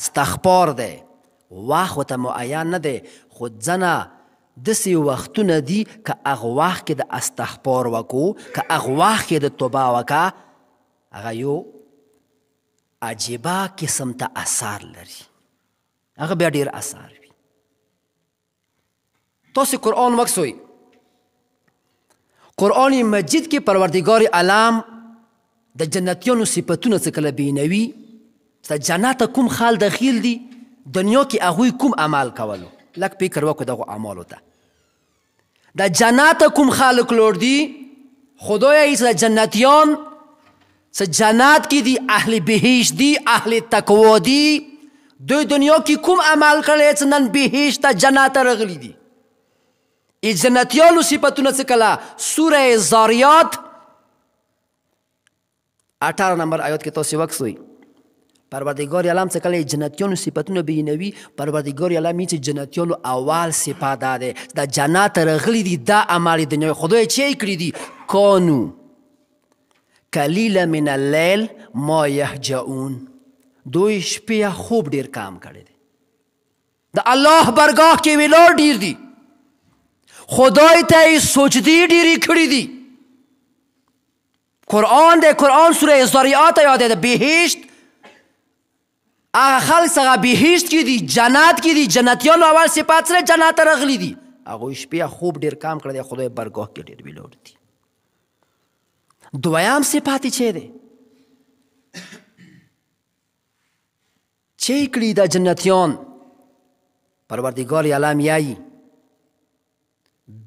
استخبار دی واخ ته معین نه دی خو ځنه دسی وختونه دي که هغه وخت کې د استخبار وکړو که هغه وخت کې د توبه وکړه هغه یو عجیبه قسم ته اثار لري هغه بیا ډیر اثار وي تاسو قرآن وکسوئ قرآن مجید کې پروردگار علام د جنتیانو صفتونه څه کله بینوي د جنت کوم خال دخیل دي دنیا کې هغه کوم اعمال کولو لکه فکر وکړه دغه اعمالو ته د جنت کوم خلق لور دي خدای ایس د جنتیان څه جنت کې دي اهل بهشت دي اهل تقوا دي دوی دنیا کې کوم عمل کړی چې نن بهشت ته جنت راغلي دي ای جنتیانو صفاتونه څه کله سوره زاریات 18 نمبر آیات کې تاسو وکسوئ پروردگار عالم څه کله جنتیانو صفاتونه بینوي پروردگار عالم چې جنتیانو اول صفات ده د جنت رغلی دي دا عمل دنیا خدای چی کړی دي کانو قلیل من الليل ما يهجعون دوی شپه خوب ډیر کام کړی دي د الله برگاه کې ویلو ډیر دي خدای ته سجدي ډیری کړی دي قرآن د قرآن سوره زریات یاد ده بهشت هغه خلک سره بهشت کې دي جنت کې دي جنتیانو اول صفات سره جنت راغلي دي هغه شپې خوب ډیر کام کړی دی خدای برګوه کې ډیر بیلوړ دي دویم صفات چې دی چې کړي دا جنتیان پروردگار علم یای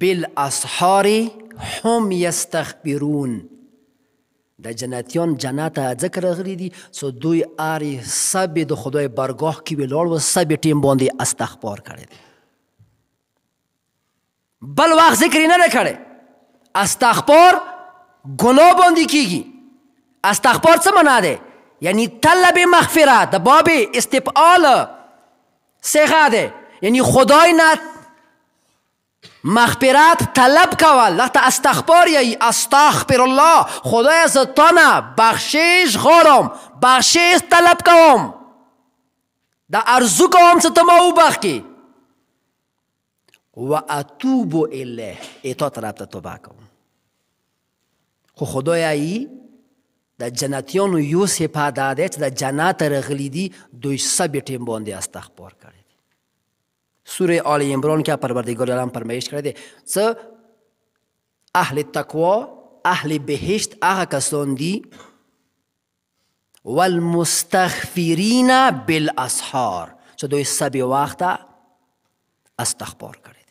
بل اسحار هم یستخبرون د جنتیان جنت ذکر غری دي سو دوی آری سب د خدای برگاه کې ولاړ و سب ټیم باندې استغفار کړي دي بل وخت ذکر نه کړي استغفار ګناه باندې کیږي استغفار څه معنا ده یعنی طلب مغفرت د باب استفعال صيغه ده یعنی خدای نه مغفرت طلب کول لطا استغفار یی استغفر الله خدای از تو نه بخشش خورم بخشش طلب کوم دا ارزو کوم چې ته ما وبخې و اتوب الیه ایتو طرف ته توبه کوم خو خدای یی د جنتیانو یو سپه داده چې د جنت رغلی دي دوی سبې ټیم باندې استغفار کړي سوره آل عمران که پروردگار عالم فرمایش کرده څه اهل تقوا اهل بهشت هغه کسان دي والمستغفرین بالاسحار چې دوی سبی وخت استغفار کړي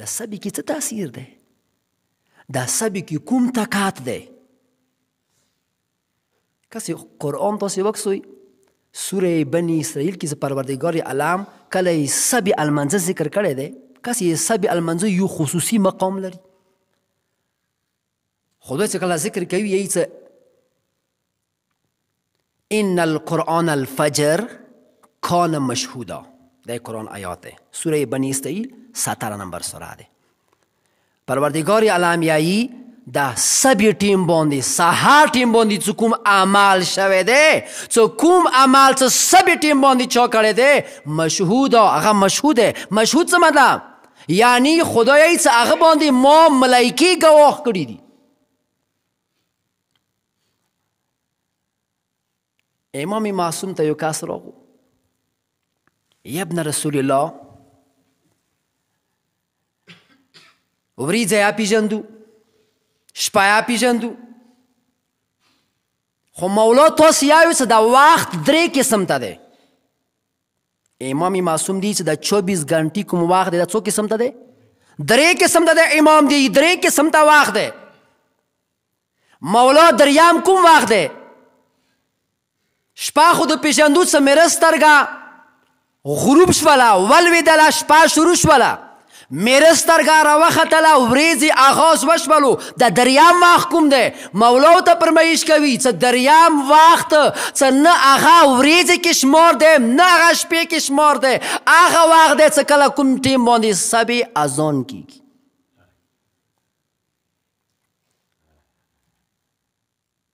د سبی کې څه تاثیر ده د سبی کې کوم طاقت ده کسی قرآن تاسو وکسوئ سوره بنی اسرائیل کې پروردګار علام کله سبی المنزه ذکر کړی دی کس یې سبی المنزه یو خصوصي مقام لري خدای چې کله ذکر کوي یې څه ان القرآن الفجر کان مشهودا د قرآن آیات ده سوره بنی اسرائیل 17 نمبر سوره ده پروردگار علام یایی د سبي ټیم باندې سهار ټیم باندې چې کوم عمل شوه دی چې کوم عمل چې سبي ټیم باندې چا کړی دی مشهود هغه مشهود دی مشهود څه مطلب یعنی خدای چې هغه باندې ما ملایکی گواخ کړی دی امام معصوم ته یو کس راغو یا ابن رسول الله وریځه یا پیژندو شپایا پیژندو خو مولا توس یاوي چې د وخت درې قسم ته دی امام معصوم دی چې د 24 غنټې کوم وخت دی د څو قسم ته دی درې قسم ته دی امام دی درې قسم ته وخت دی مولا دریام کوم وخت دی شپه خو د پیژندو څه مرسترګه غروب شولا ولوي د شپه شروع شولا میرے سترګا را وختله وريزي اغاز وشبلو د دریام محکوم دی مولا ته پرمایش کوي چې دریام وخت چې نه هغه وريزي کې شمار دی نه هغه شپې کې شمار دی هغه وخت دی چې کله کوم ټیم باندې سبي اذان کیږي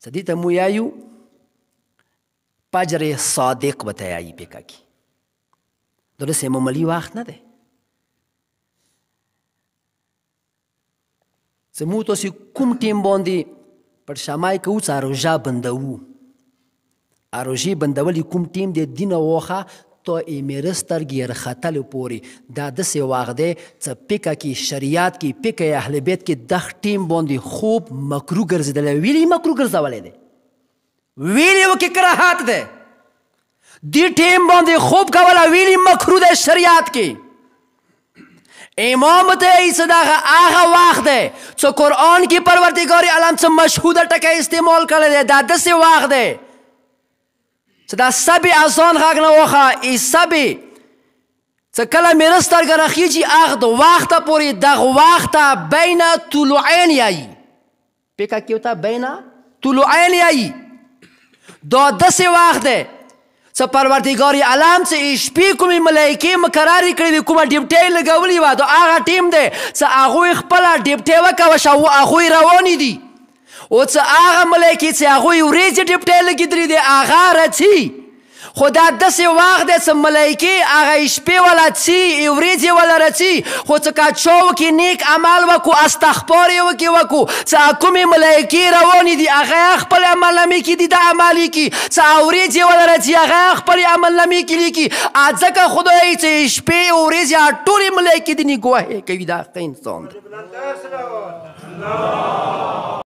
سدی ته مو یایو پجر صادق وتایي پکې درسه مملی وخت نه دی زموږ تاسو کوم ټیم باندې پر شمای کوو څاروژا بندوو اروژي بندول کوم ټیم د دین واخه تو ایمیرس ترګیر خطل پوری دا د سې واغده چې پکا کې شریعت کې پکا اهل بیت کې دغ ټیم باندې خوب مکرو ګرځیدل ویلی مکرو ګرځولې دي ویلی وکي کراحت ده دی ټیم باندې خوب کوله ویلی مکرو ده شریعت کې امام ته ایسه دا هغه دی څو قران کې پروردګار عالم څه مشهوده ټکی استعمال کړی دی دا د څه واغ دی چې دا سبي اذان غږ نه وخه ای سبي څه کله مې رستر غرخیږي اغه د وخت پورې دغه وخت بین طلوعین یی پکا کیوتا بین طلوعین یی دا د څه واغ دی څه پروردګار علم څه شپې کومې ملایکې مقرر کړې دي کومه ډیپټې لګولې و دا هغه ټیم دی څه هغه خپل ډیپټې وکاو شو هغه روان دي او څه هغه ملایکې چې هغه ورېځ ډیپټې لګېدلې دي هغه رڅي خو دا داسې وخت دی چې ملایکې هغه شپې ولا څي ورځې ولا رڅي خو چې کاچو کې نیک عمل وکړو استغفار یې وکړو وکړو چې کومې ملایکې روانې دي هغه خپل عمل نامې کې دي د عمل کې چې ورځې ولا رڅي هغه خپل عمل نامې کې لیکي ځکه خدای چې شپې ورځې ټولې ملایکې دي نه ګواهې کوي دا انسان الله